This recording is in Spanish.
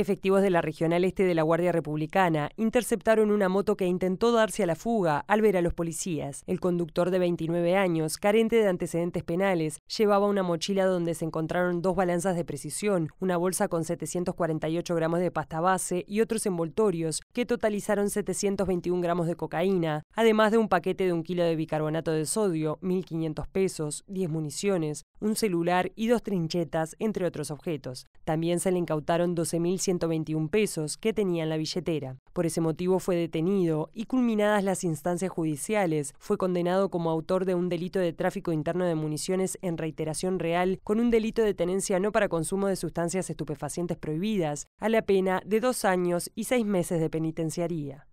Efectivos de la Regional Este de la Guardia Republicana interceptaron una moto que intentó darse a la fuga al ver a los policías. El conductor de 29 años, carente de antecedentes penales, llevaba una mochila donde se encontraron dos balanzas de precisión, una bolsa con 748 gramos de pasta base y otros envoltorios, que totalizaron 721 gramos de cocaína, además de un paquete de un kilo de bicarbonato de sodio, 1.500 pesos, 10 municiones, un celular y dos trinchetas, entre otros objetos. También se le incautaron 12.121 pesos que tenía en la billetera. Por ese motivo fue detenido y culminadas las instancias judiciales, fue condenado como autor de un delito de tráfico interno de municiones en reiteración real con un delito de tenencia no para consumo de sustancias estupefacientes prohibidas, a la pena de dos años y seis meses de penitencia penitenciaría.